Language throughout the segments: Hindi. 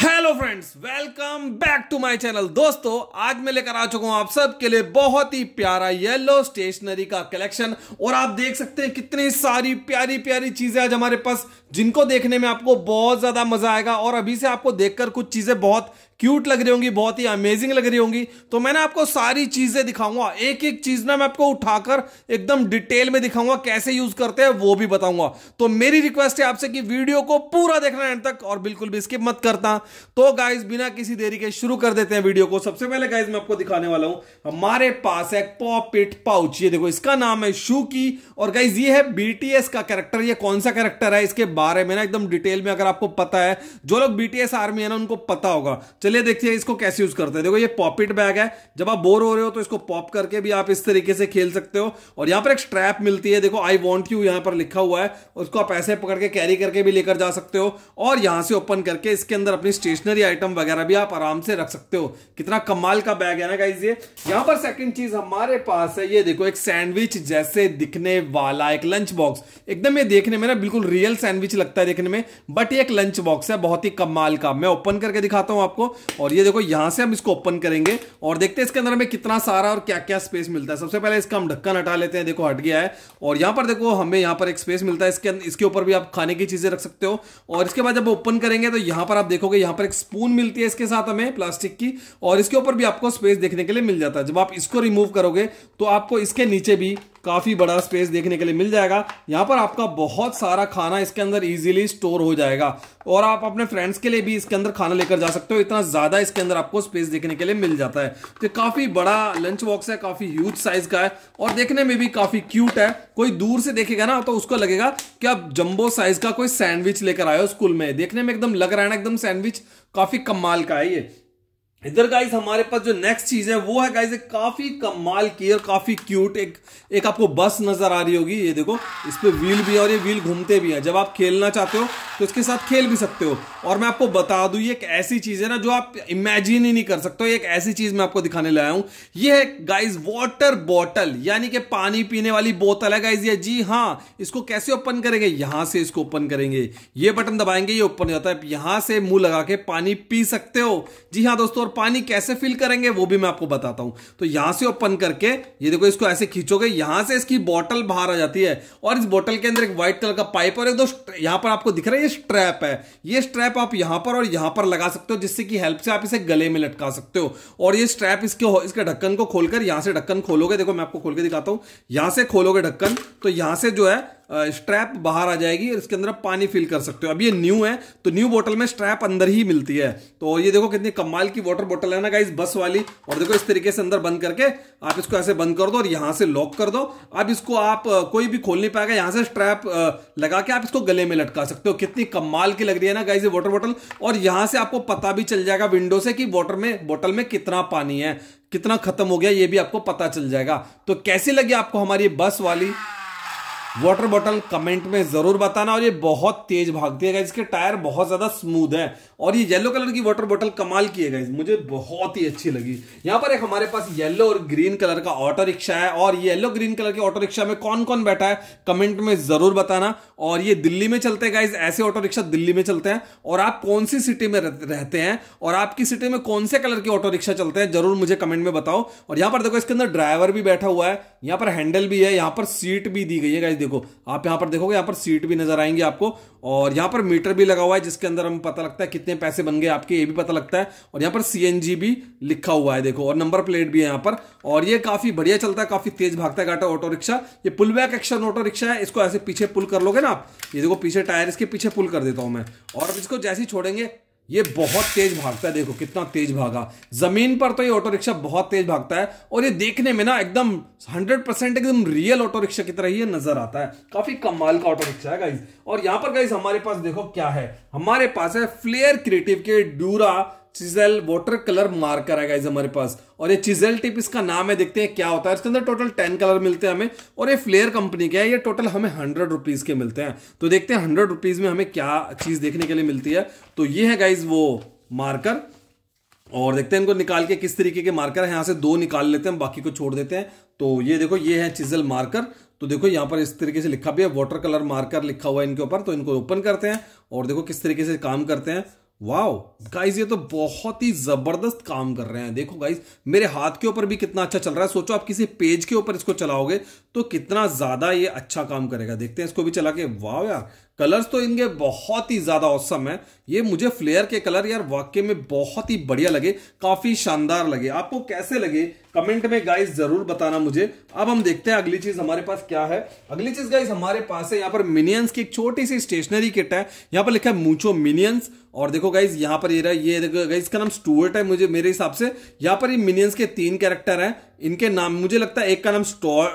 hello friends welcome back to my channel दोस्तों आज मैं लेकर आ चुका हूं आप सबके लिए बहुत ही प्यारा येलो स्टेशनरी का कलेक्शन और आप देख सकते हैं कितनी सारी प्यारी प्यारी चीजें आज हमारे पास जिनको देखने में आपको बहुत ज्यादा मजा आएगा और अभी से आपको देखकर कुछ चीजें बहुत क्यूट लग रही होंगी बहुत ही अमेजिंग लग रही होंगी तो मैंने आपको सारी चीजें दिखाऊंगा एक एक चीज ना मैं आपको उठाकर एकदम डिटेल में दिखाऊंगा कैसे यूज करते हैं वो भी बताऊंगा तो मेरी रिक्वेस्ट है आपसे कि वीडियो को पूरा देखना एंड तक और बिल्कुल भी स्किप मत करता तो गाइज बिना किसी देरी के शुरू कर देते हैं वीडियो को सबसे पहले गाइज मैं आपको दिखाने वाला हूं हमारे पास है पॉपिट पाउच ये देखो इसका नाम है शू की और गाइज ये है बीटीएस का कैरेक्टर ये कौन सा कैरेक्टर है इसके बारे में ना एकदम डिटेल में अगर आपको पता है जो लोग बीटीएस आर्मी है ना उनको पता होगा चलिए देखते हैं इसको कैसे यूज करते हैं देखो ये पॉपिट बैग है जब आप बोर हो रहे हो तो इसको पॉप करके भी आप इस तरीके से खेल सकते हो और यहाँ पर एक स्ट्रैप मिलती है देखो आई वॉन्ट यू यहाँ पर लिखा हुआ है उसको आप ऐसे पकड़ के कैरी करके भी लेकर जा सकते हो और यहाँ से ओपन करके इसके अंदर अपनी स्टेशनरी आइटम वगैरह भी आप आराम से रख सकते हो कितना कमाल का बैग है ना गाइज ये यहाँ पर सेकेंड चीज हमारे पास है ये देखो एक सैंडविच जैसे दिखने वाला एक लंच बॉक्स एकदम ये देखने में ना बिल्कुल रियल सैंडविच लगता है देखने में बट ये एक लंच बॉक्स है बहुत ही कमाल का मैं ओपन करके दिखाता हूँ आपको और ये देखो यहां से हम इसको ओपन करेंगे और देखते हैं इसके अंदर हमें कितना सारा और क्या क्या स्पेस मिलता है सबसे पहले इसका हम ढक्कन हटा लेते हैं देखो हट गया है और यहां पर देखो हमें यहां पर एक स्पेस मिलता है इसके अं-, इसके ऊपर भी आप खाने की चीज़ें रख सकते हो और इसके बाद जब ओपन करेंगे तो यहां पर आप देखोगे यहां पर एक स्पून मिलती है इसके साथ हमें प्लास्टिक की और इसके ऊपर भी आपको स्पेस देखने के लिए मिल जाता है जब आप इसको रिमूव करोगे तो आपको इसके नीचे भी काफ़ी बड़ा स्पेस देखने के लिए मिल जाएगा यहाँ पर आपका बहुत सारा खाना इसके अंदर इजीली स्टोर हो जाएगा और आप अपने फ्रेंड्स के लिए भी इसके अंदर खाना लेकर जा सकते हो इतना ज़्यादा इसके अंदर आपको स्पेस देखने के लिए मिल जाता है तो काफ़ी बड़ा लंच बॉक्स है काफ़ी ह्यूज साइज का है और देखने में भी काफ़ी क्यूट है कोई दूर से देखेगा ना तो उसको लगेगा कि आप जम्बो साइज का कोई सैंडविच लेकर आए हो स्कूल में देखने में एकदम लग रहा है ना एकदम सैंडविच काफ़ी कमाल का है ये इधर गाइज हमारे पास जो नेक्स्ट चीज है वो है गाइज एक काफी कमाल की और काफी क्यूट एक एक आपको बस नजर आ रही होगी ये देखो इस पर व्हील भी है और ये व्हील घूमते भी है जब आप खेलना चाहते हो तो इसके साथ खेल भी सकते हो और मैं आपको बता दू ये एक ऐसी चीज है ना जो आप इमेजिन ही नहीं कर सकते एक ऐसी चीज मैं आपको दिखाने लाया हूं ये है गाइज वॉटर बॉटल यानी कि पानी पीने वाली बोतल है गाइज ये जी हाँ इसको कैसे ओपन करेंगे यहां से इसको ओपन करेंगे ये बटन दबाएंगे ये ओपन हो जाता है यहां से मुंह लगा के पानी पी सकते हो जी हाँ दोस्तों और पानी कैसे फिल करेंगे वो भी मैं आपको बताता हूं तो यहां से ओपन करके ये देखो इसको ऐसे खींचोगे यहां से इसकी बोतल बाहर आ जाती है और इस बोतल के अंदर एक व्हाइट कलर का पाइप और एक दो यहां पर आपको दिख रहा है ये स्ट्रैप है ये स्ट्रैप आप यहां पर और यहां पर लगा सकते हो जिससे कि हेल्प से आप इसे गले में लटका सकते हो और ये स्ट्रैप इसके इसके ढक्कन को खोलकर यहां से ढक्कन खोलोगे देखो मैं आपको खोल के दिखाता हूं यहां से खोलोगे ढक्कन तो यहां से जो है स्ट्रैप बाहर आ जाएगी और इसके अंदर आप पानी फिल कर सकते हो अब ये न्यू है तो न्यू बोतल में स्ट्रैप अंदर ही मिलती है तो ये देखो कितनी कमाल की वाटर बोतल है ना गाइस बस वाली और देखो इस तरीके से अंदर बंद करके आप इसको ऐसे बंद कर दो और यहां से लॉक कर दो अब इसको आप कोई भी खोल नहीं पाएगा यहां से स्ट्रैप लगा के आप इसको गले में लटका सकते हो कितनी कमाल की लग रही है ना गाइज ये वाटर बोतल और यहां से आपको पता भी चल जाएगा विंडो से कि वाटर में बोटल में कितना पानी है कितना खत्म हो गया ये भी आपको पता चल जाएगा तो कैसी लगी आपको हमारी बस वाली वाटर बॉटल कमेंट में ज़रूर बताना और ये बहुत तेज भागती है इसके टायर बहुत ज़्यादा स्मूथ है और ये येलो कलर की वाटर बॉटल कमाल की है गाइज मुझे बहुत ही अच्छी लगी यहाँ पर एक हमारे पास येलो और ग्रीन कलर का ऑटो रिक्शा है और येलो ग्रीन कलर के ऑटो रिक्शा में कौन कौन बैठा है कमेंट में ज़रूर बताना और ये दिल्ली में चलते हैं गाइज ऐसे ऑटो रिक्शा दिल्ली में चलते हैं और आप कौन सी सिटी में रहते हैं और आपकी सिटी में कौन से कलर के ऑटो रिक्शा चलते हैं ज़रूर मुझे कमेंट में बताओ और यहाँ पर देखो इसके अंदर ड्राइवर भी बैठा हुआ है यहाँ पर हैंडल भी है यहाँ पर सीट भी दी गई है गाइज देखो आप यहाँ पर देखोगे यहाँ पर सीट भी नजर आएंगी आपको और यहाँ पर मीटर भी लगा हुआ है जिसके अंदर हम पता लगता है कितने पैसे बन गए आपके ये भी पता लगता है और यहाँ पर सी भी लिखा हुआ है देखो और नंबर प्लेट भी है यहाँ पर और ये काफी बढ़िया चलता है काफी तेज भागता है गाटा ऑटो रिक्शा ये pull back action auto rickshaw है इसको ऐसे पीछे पुल कर लोगे ना आप ये देखो पीछे टायर इसके पीछे पुल कर देता हूँ मैं और इसको जैसे ही छोड़ेंगे ये बहुत तेज भागता है देखो कितना तेज भागा जमीन पर तो ये ऑटो रिक्शा बहुत तेज भागता है और ये देखने में ना एकदम 100 परसेंट एकदम रियल ऑटो रिक्शा की तरह ये नजर आता है काफी कमाल का ऑटो रिक्शा है गाइज और यहां पर गाइज हमारे पास देखो क्या है हमारे पास है फ्लेयर क्रिएटिव के Dura chisel water colour marker है हमारे पास और ये चिजल टिप इसका नाम है देखते हैं क्या होता है इसके अंदर टोटल टेन कलर मिलते हैं हमें और ये फ्लेयर कंपनी के है ये टोटल हमें हंड्रेड रुपीज़ के मिलते हैं तो देखते हैं हंड्रेड रुपीज़ में हमें क्या चीज़ देखने के लिए मिलती है तो ये है गाइज वो मार्कर और देखते हैं इनको निकाल के किस तरीके के मार्कर है यहां से दो निकाल लेते हैं बाकी को छोड़ देते हैं तो ये देखो ये है चिजल मार्कर तो देखो यहाँ पर इस तरीके से लिखा भी है वाटर कलर मार्कर लिखा हुआ है इनके ऊपर तो इनको ओपन करते हैं और देखो किस तरीके से काम करते हैं वाओ गाइस ये तो बहुत ही जबरदस्त काम कर रहे हैं देखो गाइज मेरे हाथ के ऊपर भी कितना अच्छा चल रहा है सोचो आप किसी पेज के ऊपर इसको चलाओगे तो कितना ज्यादा ये अच्छा काम करेगा देखते हैं इसको भी चला के वाओ यार कलर्स तो इनके बहुत ही ज़्यादा औसम है ये मुझे फ्लेयर के कलर यार वाकई में बहुत ही बढ़िया लगे काफ़ी शानदार लगे आपको कैसे लगे कमेंट में गाइस जरूर बताना मुझे अब हम देखते हैं अगली चीज हमारे पास क्या है अगली चीज गाइस हमारे पास है यहाँ पर मिनियंस की एक छोटी सी स्टेशनरी किट है यहाँ पर लिखा है मूचो मिनियंस और देखो गाइज यहाँ पर ये रहा ये देखो गाइज का नाम स्टूअर्ट है मुझे मेरे हिसाब से यहाँ पर ये मिनियंस के तीन कैरेक्टर हैं इनके नाम मुझे लगता है एक का नाम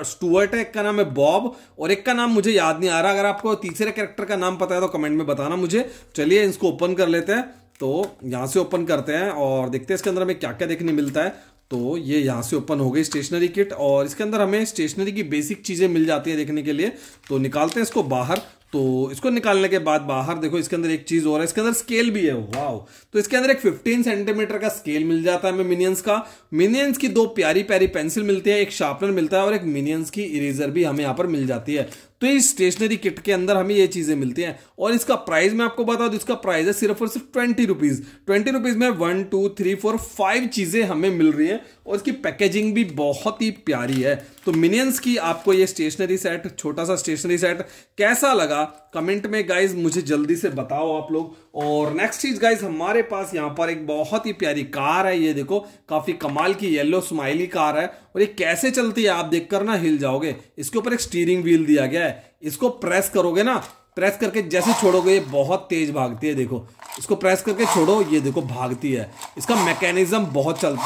स्टुअर्ट है एक का नाम है बॉब और एक का नाम मुझे याद नहीं आ रहा अगर आपको तीसरे कैरेक्टर का नाम पता है तो कमेंट में बताना मुझे चलिए इसको ओपन कर लेते हैं तो यहाँ से ओपन करते हैं और देखते हैं इसके अंदर हमें क्या क्या देखने मिलता है तो ये यहाँ से ओपन हो गई स्टेशनरी किट और इसके अंदर हमें स्टेशनरी की बेसिक चीज़ें मिल जाती है देखने के लिए तो निकालते हैं इसको बाहर तो इसको निकालने के बाद बाहर देखो इसके अंदर एक चीज और है इसके अंदर स्केल भी है वाओ तो इसके अंदर एक 15 सेंटीमीटर का स्केल मिल जाता है हमें मिनियंस का मिनियंस की दो प्यारी प्यारी पेंसिल मिलती है एक शार्पनर मिलता है और एक मिनियंस की इरेजर भी हमें यहाँ पर मिल जाती है तो इस स्टेशनरी किट के अंदर हमें ये चीज़ें मिलती हैं और इसका प्राइस मैं आपको बता दूं इसका प्राइस है सिर्फ और सिर्फ ट्वेंटी रुपीज़ ट्वेंटी रुपीज़ में one two three four five चीज़ें हमें मिल रही हैं और इसकी पैकेजिंग भी बहुत ही प्यारी है तो मिनियंस की आपको ये स्टेशनरी सेट छोटा सा स्टेशनरी सेट कैसा लगा कमेंट में गाइज मुझे जल्दी से बताओ आप लोग और नेक्स्ट चीज गाइज हमारे पास यहाँ पर एक बहुत ही प्यारी कार है ये देखो काफी कमाल की येलो स्माइली कार है और ये कैसे चलती है आप देखकर ना हिल जाओगे इसके ऊपर एक स्टीयरिंग व्हील दिया गया है इसको प्रेस करोगे ना प्रेस करके जैसे छोड़ोगे ये बहुत तेज भागती है देखो इसको प्रेस करके छोड़ो ये देखो भागती है इसका मैकेनिज्म बहुत चल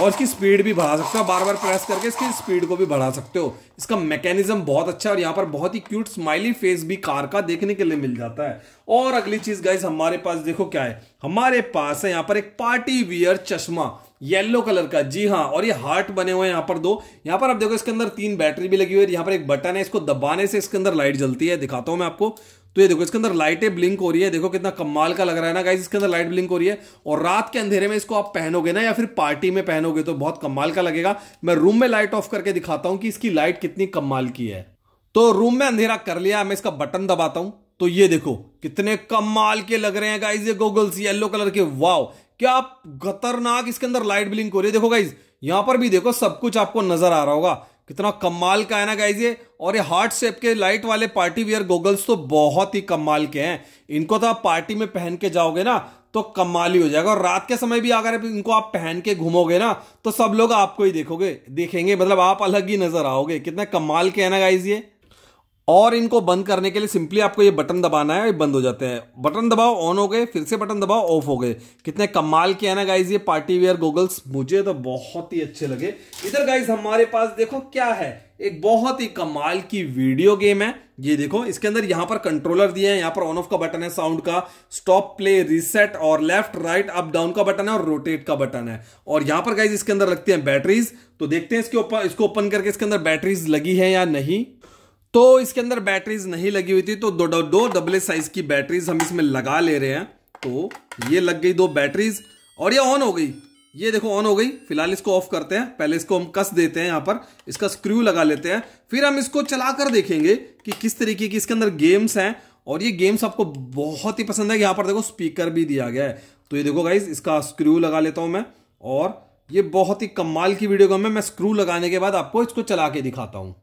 और इसकी स्पीड भी बढ़ा सकते हो बार बार प्रेस करके इसकी स्पीड को भी बढ़ा सकते हो इसका मैकेनिज्म बहुत अच्छा और यहाँ पर बहुत ही क्यूट स्माइली फेस भी कार का देखने के लिए मिल जाता है और अगली चीज गाइस हमारे पास देखो क्या है हमारे पास है यहाँ पर एक पार्टी वियर चश्मा येलो कलर का जी हाँ और ये हार्ट बने हुए हैं यहाँ पर दो यहाँ पर आप देखो इसके अंदर तीन बैटरी भी लगी हुई है यहाँ पर एक बटन है इसको दबाने से इसके अंदर लाइट जलती है दिखाता हूँ मैं आपको तो ये देखो इसके अंदर लाइटें ब्लिंक हो रही है देखो कितना कमाल का लग रहा है ना गाइज इसके अंदर लाइट ब्लिंक हो रही है और रात के अंधेरे में इसको आप पहनोगे ना या फिर पार्टी में पहनोगे तो बहुत कमाल का लगेगा मैं रूम में लाइट ऑफ करके दिखाता हूँ कि इसकी लाइट कितनी कमाल की है तो रूम में अंधेरा कर लिया मैं इसका बटन दबाता हूँ तो ये देखो कितने कमाल के लग रहे हैं गाइज ये गोगल्स येल्लो कलर के वाव क्या खतरनाक इसके अंदर लाइट ब्लिंक हो रही है देखो गाइज यहां पर भी देखो सब कुछ आपको नजर आ रहा होगा कितना कमाल का है ना गाइज ये और ये हार्ट शेप के लाइट वाले पार्टी वियर गोगल्स तो बहुत ही कमाल के हैं इनको तो आप पार्टी में पहन के जाओगे ना तो कमाल ही हो जाएगा और रात के समय भी अगर इनको आप पहन के घूमोगे ना तो सब लोग आपको ही देखोगे देखेंगे मतलब आप अलग ही नजर आओगे कितना कमाल के है ना गाइज ये और इनको बंद करने के लिए सिंपली आपको ये बटन दबाना है ये बंद हो जाते हैं बटन दबाओ ऑन हो गए फिर से बटन दबाओ ऑफ हो गए कितने कमाल के हैं ना गाइज ये पार्टी वेयर गोगल्स मुझे तो बहुत ही अच्छे लगे इधर गाइज हमारे पास देखो क्या है एक बहुत ही कमाल की वीडियो गेम है ये देखो इसके अंदर यहां पर कंट्रोलर दिए हैं यहां पर ऑन ऑफ का बटन है साउंड का स्टॉप प्ले रीसेट और लेफ्ट राइट अप डाउन का बटन है और रोटेट का बटन है और यहां पर गाइज इसके अंदर लगती हैं बैटरीज तो देखते हैं इसके ऊपर इसको ओपन करके इसके अंदर बैटरीज लगी है या नहीं तो इसके अंदर बैटरीज नहीं लगी हुई थी तो दो दो, दो डबल साइज की बैटरीज हम इसमें लगा ले रहे हैं तो ये लग गई दो बैटरीज और ये ऑन हो गई ये देखो ऑन हो गई फिलहाल इसको ऑफ करते हैं पहले इसको हम कस देते हैं यहाँ पर इसका स्क्रू लगा लेते हैं फिर हम इसको चलाकर देखेंगे कि किस तरीके की इसके अंदर गेम्स हैं और ये गेम्स आपको बहुत ही पसंद है यहाँ पर देखो स्पीकर भी दिया गया है तो ये देखो गाइज इसका स्क्रू लगा लेता हूँ मैं और ये बहुत ही कमाल की वीडियो गेम है मैं स्क्रू लगाने के बाद आपको इसको चला के दिखाता हूँ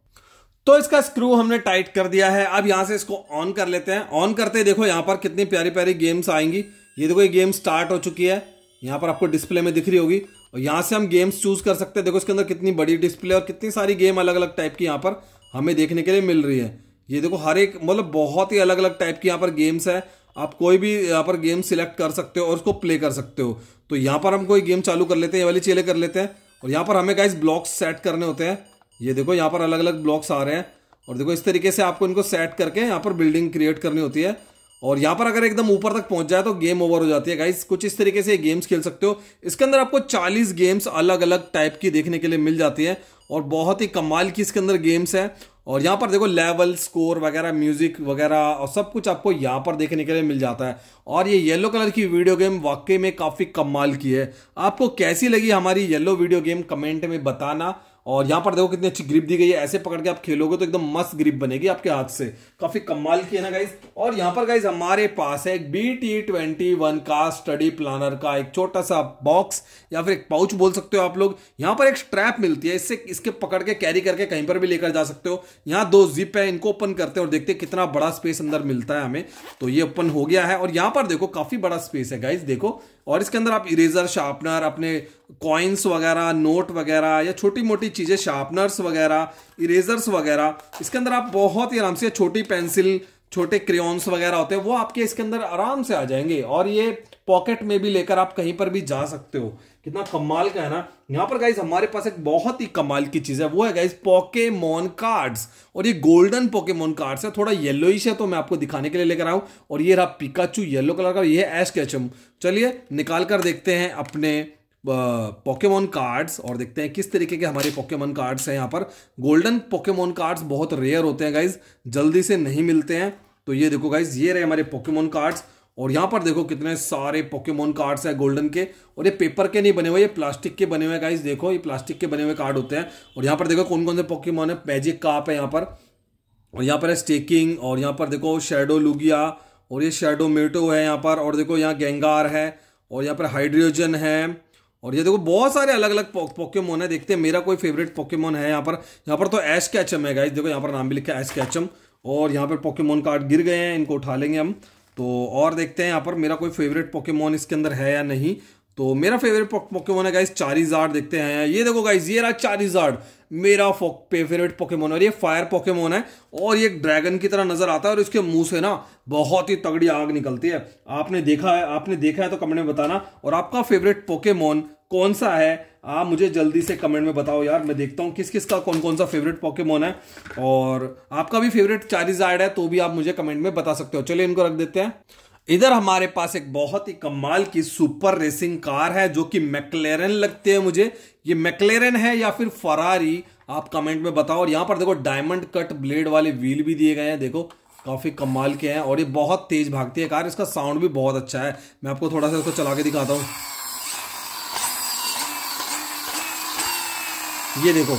तो इसका स्क्रू हमने टाइट कर दिया है अब यहां से इसको ऑन कर लेते हैं ऑन करते हैं देखो यहां पर कितनी प्यारी प्यारी गेम्स आएंगी ये देखो ये गेम स्टार्ट हो चुकी है यहां पर आपको डिस्प्ले में दिख रही होगी और यहां से हम गेम्स चूज कर सकते हैं देखो इसके अंदर कितनी बड़ी डिस्प्ले और कितनी सारी गेम अलग अलग टाइप की यहां पर हमें देखने के लिए मिल रही है ये देखो हर एक मतलब बहुत ही अलग अलग टाइप की यहाँ पर गेम्स है आप कोई भी यहाँ पर गेम सिलेक्ट कर सकते हो और उसको प्ले कर सकते हो तो यहाँ पर हम कोई गेम चालू कर लेते हैं ये वाली चेले कर लेते हैं और यहाँ पर हमें गाइस ब्लॉक्स सेट करने होते हैं ये देखो यहाँ पर अलग अलग ब्लॉक्स आ रहे हैं और देखो इस तरीके से आपको इनको सेट करके यहाँ पर बिल्डिंग क्रिएट करनी होती है और यहाँ पर अगर एकदम ऊपर तक पहुंच जाए तो गेम ओवर हो जाती है गाइस कुछ इस तरीके से गेम्स खेल सकते हो इसके अंदर आपको 40 गेम्स अलग अलग टाइप की देखने के लिए मिल जाती है और बहुत ही कमाल की इसके अंदर गेम्स है और यहाँ पर देखो लेवल स्कोर वगैरह म्यूजिक वगैरह और सब कुछ आपको यहाँ पर देखने के लिए मिल जाता है और ये येलो कलर की वीडियो गेम वाकई में काफ़ी कमाल की है आपको कैसी लगी हमारी येलो वीडियो गेम कमेंट में बताना और यहाँ पर देखो कितनी अच्छी ग्रिप दी गई है ऐसे पकड़ के आप खेलोगे तो एकदम मस्त ग्रिप बनेगी आपके हाथ से काफी कमाल की है ना गाइज और यहाँ पर गाइज हमारे पास है एक बी टी ट्वेंटी वन का स्टडी प्लानर का एक छोटा सा बॉक्स या फिर एक पाउच बोल सकते हो आप लोग यहाँ पर एक स्ट्रैप मिलती है इससे इसके पकड़ के कैरी करके कहीं पर भी लेकर जा सकते हो यहाँ दो जिप है इनको ओपन करते हैं और देखते हैं कितना बड़ा स्पेस अंदर मिलता है हमें तो ये ओपन हो गया है और यहाँ पर देखो काफी बड़ा स्पेस है गाइज देखो और इसके अंदर आप इरेजर शार्पनर अपने कॉइन्स वगैरह नोट वगैरह या छोटी मोटी चीज़ें शार्पनर्स वगैरह इरेजर्स वगैरह इसके अंदर आप बहुत ही आराम से छोटी पेंसिल छोटे क्रेन्स वगैरह होते हैं वो आपके इसके अंदर आराम से आ जाएंगे और ये पॉकेट में भी लेकर आप कहीं पर भी जा सकते हो कितना कमाल का है ना यहाँ पर गाइज हमारे पास एक बहुत ही कमाल की चीज़ है वो है गाइज पोकेमोन कार्ड्स और ये गोल्डन पोकेमोन कार्ड्स है थोड़ा येलोइश है तो मैं आपको दिखाने के लिए लेकर आऊँ और ये रहा पिकाचू येलो कलर का ये है एश कैचम चलिए निकाल कर देखते हैं अपने पोकेमोन कार्ड्स और देखते हैं किस तरीके के हमारे पोकेमोन कार्ड्स हैं यहाँ पर गोल्डन पोकेमोन कार्ड्स बहुत रेयर होते हैं गाइज जल्दी से नहीं मिलते हैं तो ये देखो गाइज ये रहे हमारे पोकेमोन कार्ड्स और यहाँ पर देखो कितने सारे पोकेमोन कार्ड्स हैं गोल्डन के और ये पेपर के नहीं बने हुए ये प्लास्टिक के बने हुए गाइस देखो ये प्लास्टिक के बने हुए कार्ड होते हैं और यहाँ पर देखो कौन कौन से पोकेमोन है मैजिक काप है यहाँ पर और यहाँ पर है स्टेकिंग और यहाँ पर देखो शेडो लुगिया और ये शेडो मेटो है यहाँ पर और देखो यहाँ गेंगार है और यहाँ पर हाइड्रोजन है और ये देखो बहुत सारे अलग अलग पोकेमोन है देखते हैं मेरा कोई फेवरेट पोकेमोन है यहाँ पर यहाँ पर तो एश कैचम है गाइज देखो यहाँ पर नाम भी लिखा है एश कैचम और यहाँ पर पोकेमोन कार्ड गिर गए हैं इनको उठा लेंगे हम तो और देखते हैं यहाँ पर मेरा कोई फेवरेट पोकेमोन इसके अंदर है या नहीं तो मेरा फेवरेट पोकेमोन है गाइज चारिजार्ड देखते हैं ये देखो गाइज ये रहा चारिजार्ड मेरा फेवरेट पोकेमोन और ये फायर पोकेमोन है और ये ड्रैगन की तरह नजर आता है और इसके मुंह से ना बहुत ही तगड़ी आग निकलती है आपने देखा है आपने देखा है तो कमेंट में बताना और आपका फेवरेट पोकेमोन कौन सा है आप मुझे जल्दी से कमेंट में बताओ यार मैं देखता हूँ किस किस का कौन कौन सा फेवरेट पॉकेमोन है और आपका भी फेवरेट चारिजार्ड है तो भी आप मुझे कमेंट में बता सकते हो चलिए इनको रख देते हैं इधर हमारे पास एक बहुत ही कमाल की सुपर रेसिंग कार है जो कि मैकलेरन लगती है मुझे ये मैकलेरन है या फिर फरारी आप कमेंट में बताओ और यहाँ पर देखो डायमंड कट ब्लेड वाले व्हील भी दिए गए हैं देखो काफ़ी कमाल के हैं और ये बहुत तेज़ भागती है कार इसका साउंड भी बहुत अच्छा है मैं आपको थोड़ा सा इसको चला के दिखाता हूँ ये देखो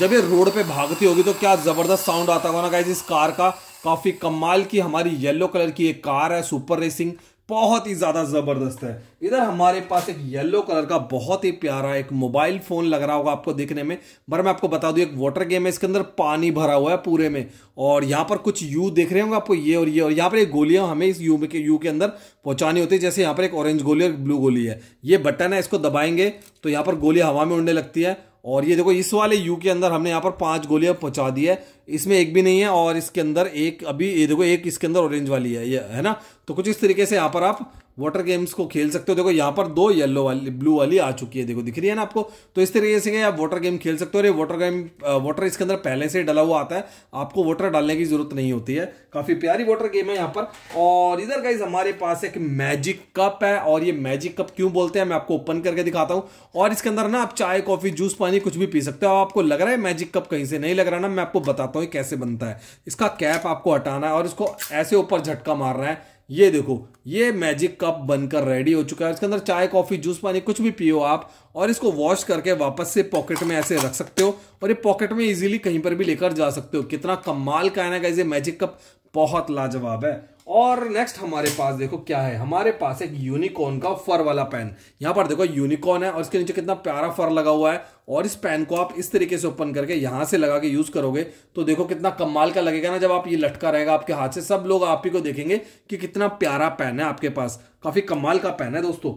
जब ये रोड पे भागती होगी तो क्या ज़बरदस्त साउंड आता होगा ना गाइज इस कार का काफ़ी कमाल की हमारी येलो कलर की एक कार है सुपर रेसिंग बहुत ही ज़्यादा ज़बरदस्त है इधर हमारे पास एक येलो कलर का बहुत ही प्यारा एक मोबाइल फ़ोन लग रहा होगा आपको देखने में पर मैं आपको बता दूं एक वाटर गेम है इसके अंदर पानी भरा हुआ है पूरे में और यहाँ पर कुछ यू देख रहे होंगे आपको ये और ये और यहाँ पर एक गोलियां हमें इस यू के यू के अंदर पहुंचानी होती है जैसे यहाँ पर एक ऑरेंज गोली और ब्लू गोली है ये बटन है इसको दबाएंगे तो यहाँ पर गोली हवा में उड़ने लगती है और ये देखो इस वाले यू के अंदर हमने यहाँ पर पांच गोलियां पहुंचा दी है इसमें एक भी नहीं है और इसके अंदर एक अभी ये देखो एक इसके अंदर ऑरेंज वाली है ये है ना तो कुछ इस तरीके से यहाँ पर आप वाटर गेम्स को खेल सकते हो देखो यहाँ पर दो येलो वाली ब्लू वाली आ चुकी है देखो दिख रही है ना आपको तो इस तरीके से आप वाटर गेम खेल सकते हो अरे वाटर गेम वाटर इसके अंदर पहले से डला हुआ आता है आपको वाटर डालने की जरूरत नहीं होती है काफी प्यारी वाटर गेम है यहाँ पर और इधर गाइज हमारे पास एक मैजिक कप है और ये मैजिक कप क्यों बोलते हैं मैं आपको ओपन करके दिखाता हूँ और इसके अंदर ना आप चाय कॉफी जूस पानी कुछ भी पी सकते हो आपको लग रहा है मैजिक कप कहीं से नहीं लग रहा ना मैं आपको बताता हूँ कैसे बनता है इसका कैप आपको हटाना है और इसको ऐसे ऊपर झटका मारना है ये देखो ये मैजिक कप बनकर रेडी हो चुका है इसके अंदर चाय कॉफ़ी जूस पानी कुछ भी पियो आप और इसको वॉश करके वापस से पॉकेट में ऐसे रख सकते हो और ये पॉकेट में इजीली कहीं पर भी लेकर जा सकते हो कितना कमाल का है ना गाइज ये मैजिक कप बहुत लाजवाब है और नेक्स्ट हमारे पास देखो क्या है हमारे पास एक यूनिकॉर्न का फर वाला पेन यहाँ पर देखो यूनिकॉर्न है और इसके नीचे कितना प्यारा फर लगा हुआ है और इस पेन को आप इस तरीके से ओपन करके यहाँ से लगा के यूज करोगे तो देखो कितना कमाल का लगेगा ना जब आप ये लटका रहेगा आपके हाथ से सब लोग आप ही को देखेंगे कि कितना प्यारा पेन है आपके पास काफी कमाल का पेन है दोस्तों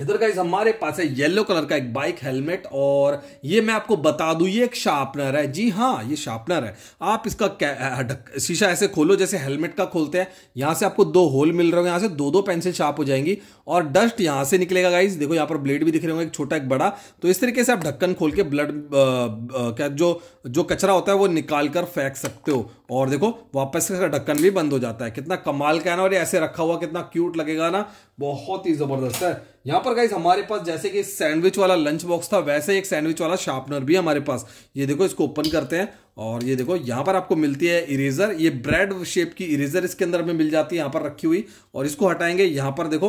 इधर का हमारे पास है येलो कलर का एक बाइक हेलमेट और ये मैं आपको बता दूं ये एक शार्पनर है जी हाँ ये शार्पनर है आप इसका शीशा ऐसे खोलो जैसे हेलमेट का खोलते हैं यहां से आपको दो होल मिल रहे हो यहां से दो दो पेंसिल शार्प हो जाएंगी और डस्ट यहां से निकलेगा गाइज देखो यहां पर ब्लेड भी दिख रहे होंगे एक छोटा एक बड़ा तो इस तरीके से आप ढक्कन खोल के ब्लड क्या जो जो कचरा होता है वो निकाल कर फेंक सकते हो और देखो वापस से ढक्कन भी बंद हो जाता है कितना कमाल का है ना और ये ऐसे रखा हुआ कितना क्यूट लगेगा ना बहुत ही ज़बरदस्त है यहाँ पर गाइज हमारे पास जैसे कि सैंडविच वाला लंच बॉक्स था वैसे एक सैंडविच वाला शार्पनर भी हमारे पास ये देखो इसको ओपन करते हैं और ये देखो यहाँ पर आपको मिलती है इरेजर ये ब्रेड शेप की इरेजर इसके अंदर में मिल जाती है यहाँ पर रखी हुई और इसको हटाएंगे यहाँ पर देखो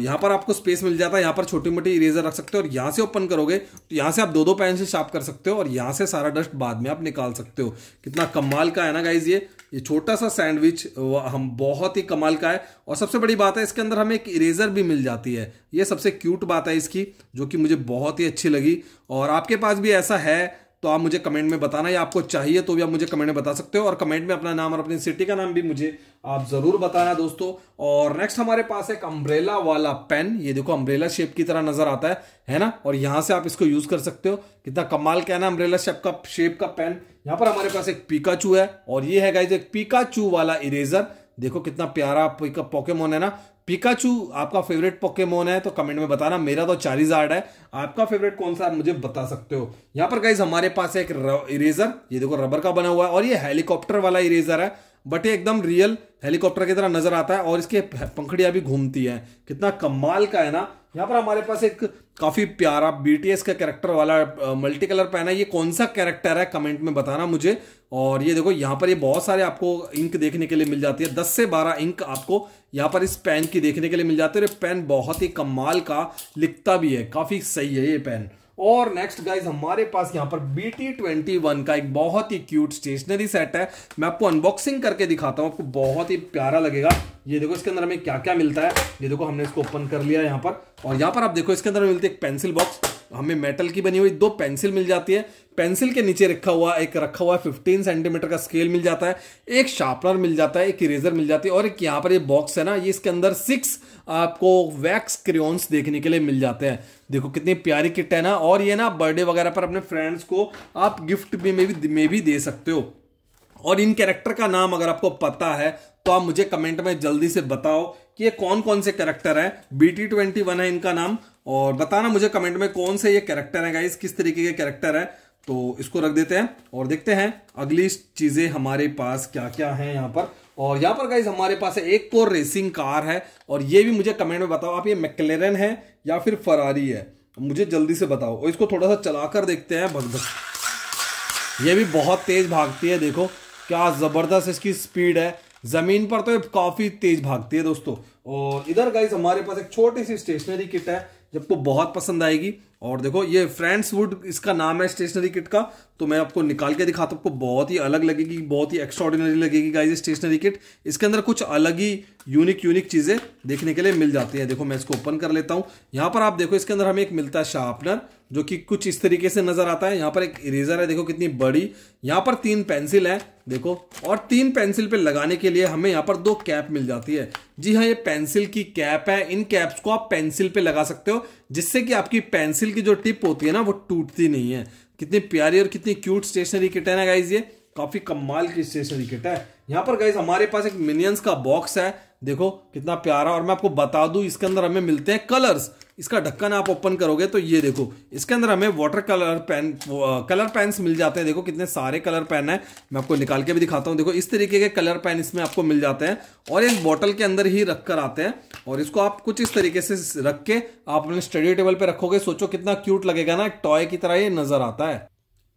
यहाँ पर आपको स्पेस मिल जाता है यहाँ पर छोटी मोटी इरेजर रख सकते हो और यहाँ से ओपन करोगे तो यहाँ से आप दो दो पेन से शार्प कर सकते हो और यहाँ से सारा डस्ट बाद में आप निकाल सकते हो कितना कमाल का है ना गाइज ये ये छोटा सा सैंडविच हम बहुत ही कमाल का है और सबसे बड़ी बात है इसके अंदर हमें एक इरेजर भी मिल जाती है ये सबसे क्यूट बात है इसकी जो कि मुझे बहुत ही अच्छी लगी और आपके पास भी ऐसा है तो आप मुझे कमेंट में बताना या आपको चाहिए तो भी आप मुझे कमेंट में बता सकते हो और कमेंट में अपना नाम और अपनी सिटी का नाम भी मुझे आप ज़रूर बताना दोस्तों और नेक्स्ट हमारे पास एक अम्ब्रेला वाला पेन ये देखो अम्ब्रेला शेप की तरह नज़र आता है है ना और यहाँ से आप इसको यूज़ कर सकते हो कितना कमाल क्या है ना अम्ब्रेला शेप का शेप का पेन यहाँ पर हमारे पास एक पीकाचू है और ये है गाइज एक पिकाचू वाला इरेजर देखो कितना प्यारा पॉकेमोन है ना पिकाचू आपका फेवरेट पोकेमोन है तो कमेंट में बताना मेरा तो चारिजार्ड है आपका फेवरेट कौन सा मुझे बता सकते हो यहाँ पर गाइज हमारे पास है एक इरेजर ये देखो रबर का बना हुआ है और ये हेलीकॉप्टर वाला इरेजर है बट ये एकदम रियल हेलीकॉप्टर की तरह नजर आता है और इसके पंखड़िया भी घूमती हैं कितना कमाल का है ना यहाँ पर हमारे पास एक काफ़ी प्यारा बीटीएस का कैरेक्टर वाला मल्टी कलर पेन है ये कौन सा कैरेक्टर है कमेंट में बताना मुझे और ये देखो यहाँ पर ये बहुत सारे आपको इंक देखने के लिए मिल जाती है दस से बारह इंक आपको यहाँ पर इस पेन की देखने के लिए मिल जाती है और पेन बहुत ही कमाल का लिखता भी है काफ़ी सही है ये पेन और नेक्स्ट गाइज हमारे पास यहाँ पर बी टी ट्वेंटी वन का एक बहुत ही क्यूट स्टेशनरी सेट है मैं आपको अनबॉक्सिंग करके दिखाता हूँ आपको बहुत ही प्यारा लगेगा ये देखो इसके अंदर हमें क्या क्या मिलता है ये देखो हमने इसको ओपन कर लिया यहाँ पर और यहाँ पर आप देखो इसके अंदर मिलती है एक पेंसिल बॉक्स हमें मेटल की बनी हुई दो पेंसिल मिल जाती है पेंसिल के नीचे रखा हुआ एक रखा हुआ फिफ्टीन सेंटीमीटर का स्केल मिल जाता है एक शार्पनर मिल जाता है एक इरेजर मिल जाती है और एक यहाँ पर ये बॉक्स है ना ये इसके अंदर सिक्स आपको वैक्स क्रियोन्स देखने के लिए मिल जाते हैं देखो कितनी प्यारी किट है ना और ये ना बर्थडे वगैरह पर अपने फ्रेंड्स को आप गिफ्ट भी में भी में भी दे सकते हो और इन कैरेक्टर का नाम अगर आपको पता है तो आप मुझे कमेंट में जल्दी से बताओ कि ये कौन कौन से कैरेक्टर हैं बी टी ट्वेंटी वन है इनका नाम और बताना मुझे कमेंट में कौन से ये कैरेक्टर हैं गाइस किस तरीके के कैरेक्टर है तो इसको रख देते हैं और देखते हैं अगली चीज़ें हमारे पास क्या क्या हैं यहाँ पर और यहाँ पर गाइज हमारे पास है एक तो रेसिंग कार है और ये भी मुझे कमेंट में बताओ आप ये मैकलेरन है या फिर फरारी है मुझे जल्दी से बताओ और इसको थोड़ा सा चलाकर देखते हैं भग भग ये भी बहुत तेज़ भागती है देखो क्या ज़बरदस्त इसकी स्पीड है ज़मीन पर तो ये काफ़ी तेज़ भागती है दोस्तों और इधर गाइज हमारे पास एक छोटी सी स्टेशनरी किट है जबको बहुत पसंद आएगी और देखो ये फ्रेंड्स वुड इसका नाम है स्टेशनरी किट का तो मैं आपको निकाल के दिखाता हूँ आपको बहुत ही अलग लगेगी बहुत ही एक्स्ट्रॉर्डिनरी लगेगी गाइज स्टेशनरी किट इसके अंदर कुछ अलग ही यूनिक यूनिक चीज़ें देखने के लिए मिल जाती हैं देखो मैं इसको ओपन कर लेता हूँ यहाँ पर आप देखो इसके अंदर हमें एक मिलता है शार्पनर जो कि कुछ इस तरीके से नजर आता है यहाँ पर एक इरेजर है देखो कितनी बड़ी यहाँ पर तीन पेंसिल है देखो और तीन पेंसिल पे लगाने के लिए हमें यहाँ पर दो कैप मिल जाती है जी हाँ ये पेंसिल की कैप है इन कैप्स को आप पेंसिल पे लगा सकते हो जिससे कि आपकी पेंसिल की जो टिप होती है ना वो टूटती नहीं है कितनी प्यारी और कितनी क्यूट स्टेशनरी किट है ना गाइज ये काफी कमाल की स्टेशनरी किट है यहाँ पर गाइज हमारे पास एक मिनियंस का बॉक्स है देखो कितना प्यारा और मैं आपको बता दूं इसके अंदर हमें मिलते हैं कलर्स इसका ढक्कन आप ओपन करोगे तो ये देखो इसके अंदर हमें water colour pen colour pens मिल जाते हैं देखो कितने सारे कलर पेन है मैं आपको निकाल के भी दिखाता हूँ देखो इस तरीके के कलर पेन इसमें आपको मिल जाते हैं और एक बॉटल के अंदर ही रख कर आते हैं और इसको आप कुछ इस तरीके से रख के आप अपने स्टडी टेबल पर रखोगे सोचो कितना क्यूट लगेगा ना टॉय की तरह ये नजर आता है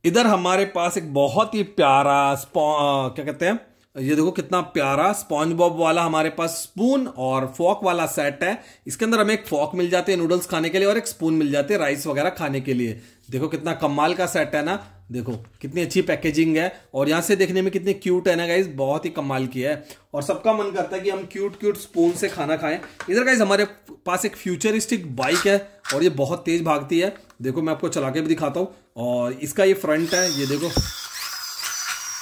इधर हमारे पास एक बहुत ही प्यारा क्या कहते हैं ये देखो कितना प्यारा स्पॉन्ज बॉब वाला हमारे पास स्पून और फॉक वाला सेट है इसके अंदर हमें एक फॉक मिल जाते हैं नूडल्स खाने के लिए और एक स्पून मिल जाते हैं राइस वगैरह खाने के लिए देखो कितना कमाल का सेट है ना देखो कितनी अच्छी पैकेजिंग है और यहाँ से देखने में कितनी क्यूट है ना गाइज बहुत ही कमाल की है और सबका मन करता है कि हम क्यूट क्यूट स्पून से खाना खाएं इधर गाइज हमारे पास एक फ्यूचरिस्टिक बाइक है और ये बहुत तेज भागती है देखो मैं आपको चला के भी दिखाता हूँ और इसका ये फ्रंट है ये देखो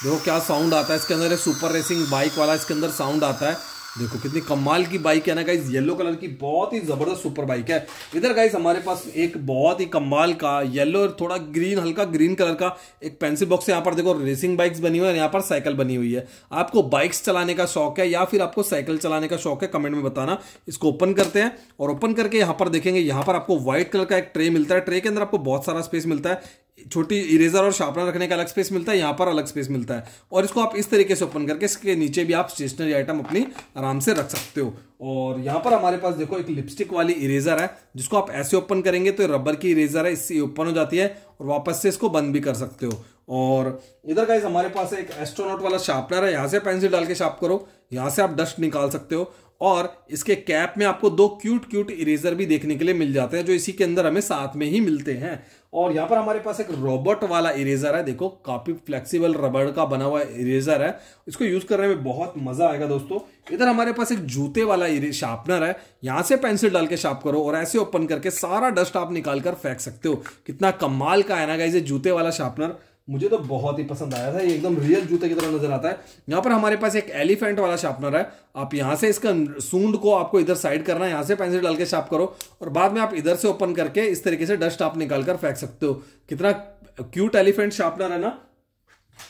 देखो क्या साउंड आता है इसके अंदर सुपर रेसिंग बाइक वाला इसके अंदर साउंड आता है देखो कितनी कमाल की बाइक है ना गाइज येलो कलर की बहुत ही ज़बरदस्त सुपर बाइक है इधर गाइज हमारे पास एक बहुत ही कमाल का येलो और थोड़ा ग्रीन हल्का ग्रीन कलर का एक पेंसिल बॉक्स यहाँ पर देखो रेसिंग बाइक्स बनी हुई है यहाँ पर साइकिल बनी हुई है आपको बाइक्स चलाने का शौक है या फिर आपको साइकिल चलाने का शौक है कमेंट में बताना इसको ओपन करते हैं और ओपन करके यहाँ पर देखेंगे यहाँ पर आपको व्हाइट कलर का एक ट्रे मिलता है ट्रे के अंदर आपको बहुत सारा स्पेस मिलता है छोटी इरेजर और शार्पनर रखने का अलग स्पेस मिलता है यहाँ पर अलग स्पेस मिलता है और इसको आप इस तरीके से ओपन करके इसके नीचे भी आप स्टेशनरी आइटम अपनी आराम से रख सकते हो और यहाँ पर हमारे पास देखो एक लिपस्टिक वाली इरेजर है जिसको आप ऐसे ओपन करेंगे तो रबर की इरेजर है इससे ओपन हो जाती है और वापस से इसको बंद भी कर सकते हो और इधर का हमारे पास एक एस्ट्रोनॉट वाला शार्पनर है यहाँ से पेंसिल डाल के शार्प करो यहाँ से आप डस्ट निकाल सकते हो और इसके कैप में आपको दो क्यूट क्यूट इरेजर भी देखने के लिए मिल जाते हैं जो इसी के अंदर हमें साथ में ही मिलते हैं और यहाँ पर हमारे पास एक रोबोट वाला इरेजर है देखो काफी फ्लेक्सिबल रबड़ का बना हुआ इरेजर है इसको यूज करने में बहुत मजा आएगा दोस्तों इधर हमारे पास एक जूते वाला शार्पनर है यहाँ से पेंसिल डाल के शार्प करो और ऐसे ओपन करके सारा डस्ट आप निकाल कर फेंक सकते हो कितना कमाल का है ना गाइज जूते वाला शार्पनर मुझे तो बहुत ही पसंद आया था ये एकदम रियल जूते की तरह नजर आता है यहाँ पर हमारे पास एक एलिफेंट वाला शार्पनर है आप यहाँ से इसका सूंड को आपको इधर साइड करना है यहाँ से पेंसिल डाल के शार्प करो और बाद में आप इधर से ओपन करके इस तरीके से डस्ट आप निकाल कर फेंक सकते हो कितना क्यूट एलिफेंट शार्पनर है ना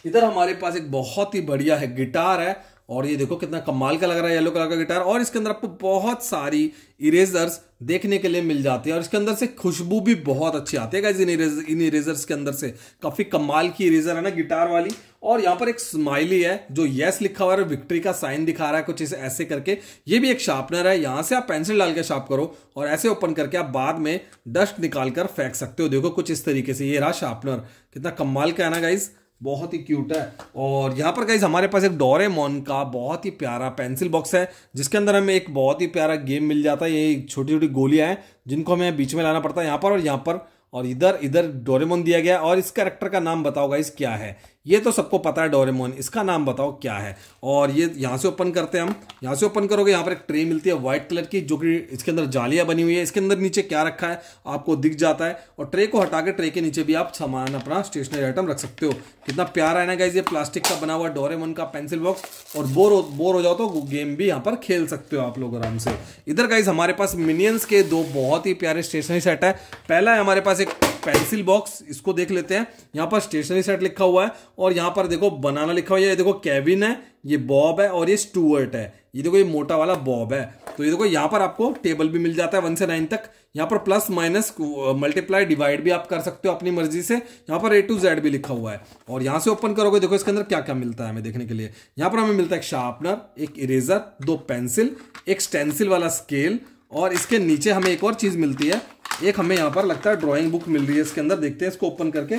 इधर हमारे पास एक बहुत ही बढ़िया है गिटार है और ये देखो कितना कमाल का लग रहा है येलो कलर का गिटार और इसके अंदर आपको बहुत सारी इरेजर्स देखने के लिए मिल जाती है और इसके अंदर से खुशबू भी बहुत अच्छी आती है इन इरेजर इन इरेजर्स के अंदर से काफी कमाल की इरेजर है ना गिटार वाली और यहाँ पर एक स्माइली है जो यस लिखा हुआ है विक्ट्री का साइन दिखा रहा है कुछ इसे ऐसे करके ये भी एक शार्पनर है यहाँ से आप पेंसिल डाल के शार्प करो और ऐसे ओपन करके आप बाद में डस्ट निकाल कर फेंक सकते हो देखो कुछ इस तरीके से ये रहा शार्पनर कितना कमाल का है ना गाइज बहुत ही क्यूट है और यहाँ पर गाइज हमारे पास एक डोरेमोन का बहुत ही प्यारा पेंसिल बॉक्स है जिसके अंदर हमें एक बहुत ही प्यारा गेम मिल जाता है ये छोटी छोटी गोलियाँ हैं जिनको हमें बीच में लाना पड़ता है यहाँ पर और यहाँ पर और इधर इधर डोरेमोन दिया गया और इस कैरेक्टर का नाम बताओ गाइज क्या है ये तो सबको पता है डोरेमोन इसका नाम बताओ क्या है और ये यहाँ से ओपन करते हैं हम यहाँ से ओपन करोगे यहाँ पर एक ट्रे मिलती है व्हाइट कलर की जो कि इसके अंदर जालियाँ बनी हुई है इसके अंदर नीचे क्या रखा है आपको दिख जाता है और ट्रे को हटा के ट्रे के नीचे भी आप सामान अपना स्टेशनरी आइटम रख सकते हो कितना प्यारा है ना गाइज ये प्लास्टिक का बना हुआ डोरेमोन का पेंसिल बॉक्स और बोर बोर हो जाओ तो गेम भी यहाँ पर खेल सकते हो आप लोग आराम से इधर गाइज हमारे पास मिनियंस के दो बहुत ही प्यारे स्टेशनरी सेट है पहला है हमारे पास एक पेंसिल बॉक्स इसको देख लेते हैं यहाँ पर स्टेशनरी सेट लिखा हुआ है और यहाँ पर देखो बनाना लिखा हुआ है ये देखो केविन है ये बॉब है और ये स्टूअर्ट है ये देखो ये मोटा वाला बॉब है तो ये देखो यहाँ पर आपको टेबल भी मिल जाता है वन से नाइन तक यहाँ पर प्लस माइनस मल्टीप्लाई डिवाइड भी आप कर सकते हो अपनी मर्जी से यहाँ पर ए टू जेड भी लिखा हुआ है और यहाँ से ओपन करोगे देखो इसके अंदर क्या क्या मिलता है हमें देखने के लिए यहाँ पर हमें मिलता है एक शार्पनर एक इरेजर दो पेंसिल एक स्टेंसिल वाला स्केल और इसके नीचे हमें एक और चीज़ मिलती है एक हमें यहाँ पर लगता है ड्राइंग बुक मिल रही है इसके अंदर देखते हैं इसको ओपन करके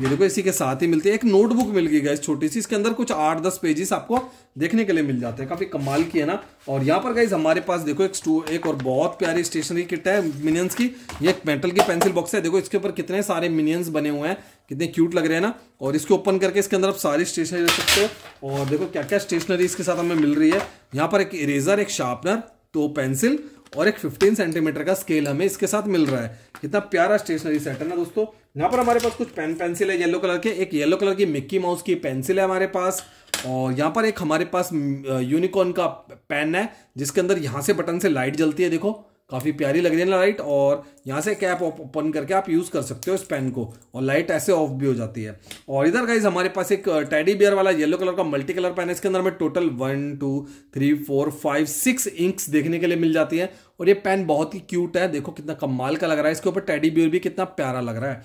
ये देखो इसी के साथ ही मिलती है एक नोटबुक मिल गई गाइस छोटी सी इसके अंदर कुछ आठ दस पेजेस आपको देखने के लिए मिल जाते हैं काफी कमाल की है ना और यहाँ पर गाइज हमारे पास देखो एक स्टू एक और बहुत प्यारी स्टेशनरी किट है मिनियंस की ये एक मेटल की पेंसिल बॉक्स है देखो इसके ऊपर कितने सारे मिनियंस बने हुए हैं कितने क्यूट लग रहे हैं ना और इसको ओपन करके इसके अंदर आप सारी स्टेशनरी ले सकते हो और देखो क्या क्या स्टेशनरी इसके साथ हमें मिल रही है यहाँ पर एक इरेजर एक शार्पनर तो पेंसिल और एक 15 सेंटीमीटर का स्केल हमें इसके साथ मिल रहा है कितना प्यारा स्टेशनरी सेट है ना दोस्तों यहाँ पर हमारे पास कुछ पेन पेंसिल है येलो कलर के एक येलो कलर की मिक्की माउस की पेंसिल है हमारे पास और यहाँ पर एक हमारे पास यूनिकॉर्न का पेन है जिसके अंदर यहाँ से बटन से लाइट जलती है देखो काफ़ी प्यारी लग रही है ना लाइट और यहाँ से कैप ओपन करके आप यूज़ कर सकते हो इस पेन को और लाइट ऐसे ऑफ भी हो जाती है और इधर का हमारे पास एक टैडी बियर वाला येलो कलर का मल्टी कलर पेन है इसके अंदर हमें total one two three four five six inks देखने के लिए मिल जाती है और ये पेन बहुत ही क्यूट है देखो कितना कमाल का लग रहा है इसके ऊपर टैडी बियर भी कितना प्यारा लग रहा है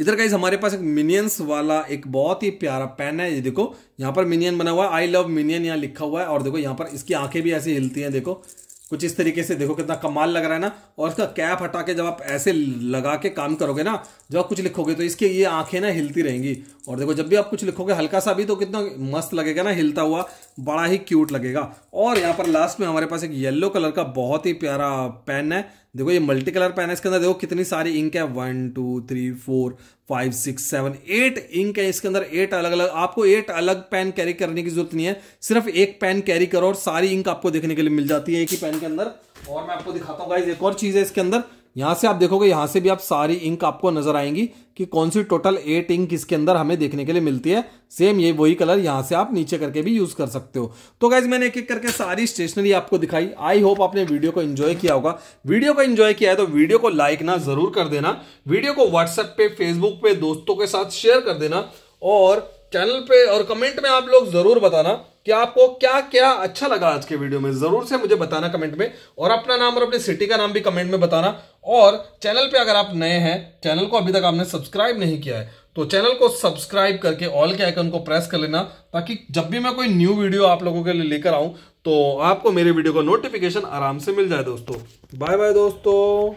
इधर का हमारे पास एक मिनियंस वाला एक बहुत ही प्यारा पेन है ये देखो यहाँ पर मिनियन बना हुआ है आई लव मिनियन यहाँ लिखा हुआ है और देखो यहाँ पर इसकी आंखें भी ऐसी हिलती हैं देखो कुछ इस तरीके से देखो कितना कमाल लग रहा है ना और इसका कैप हटा के जब आप ऐसे लगा के काम करोगे ना जब आप कुछ लिखोगे तो इसकी ये आंखें ना हिलती रहेंगी और देखो जब भी आप कुछ लिखोगे हल्का सा भी तो कितना मस्त लगेगा ना हिलता हुआ बड़ा ही क्यूट लगेगा और यहाँ पर लास्ट में हमारे पास एक येलो कलर का बहुत ही प्यारा पेन है देखो ये मल्टी कलर पेन है इसके अंदर देखो कितनी सारी इंक है one two three four five six seven eight ink है इसके अंदर एट अलग अलग आपको एट अलग पेन कैरी करने की जरूरत नहीं है सिर्फ एक पेन कैरी करो और सारी इंक आपको देखने के लिए मिल जाती है एक ही पेन के अंदर और मैं आपको दिखाता हूँ गाइज एक और चीज़ है इसके अंदर यहां से आप देखोगे यहां से भी आप सारी इंक आपको नजर आएंगी कि कौन सी टोटल एट इंक इसके अंदर हमें देखने के लिए मिलती है सेम ये वही कलर यहां से आप नीचे करके भी यूज कर सकते हो तो गाइज मैंने एक एक करके सारी स्टेशनरी आपको दिखाई आई होप आपने वीडियो को एंजॉय किया होगा वीडियो को एंजॉय किया है तो वीडियो को लाइक ना जरूर कर देना वीडियो को व्हाट्सएप पे फेसबुक पे दोस्तों के साथ शेयर कर देना और चैनल पे और कमेंट में आप लोग जरूर बताना कि आपको क्या क्या अच्छा लगा आज के वीडियो में जरूर से मुझे बताना कमेंट में और अपना नाम और अपनी सिटी का नाम भी कमेंट में बताना और चैनल पे अगर आप नए हैं चैनल को अभी तक आपने सब्सक्राइब नहीं किया है तो चैनल को सब्सक्राइब करके ऑल के आइकन को प्रेस कर लेना ताकि जब भी मैं कोई न्यू वीडियो आप लोगों के लिए लेकर आऊं तो आपको मेरे वीडियो का नोटिफिकेशन आराम से मिल जाए दोस्तों बाय बाय दोस्तों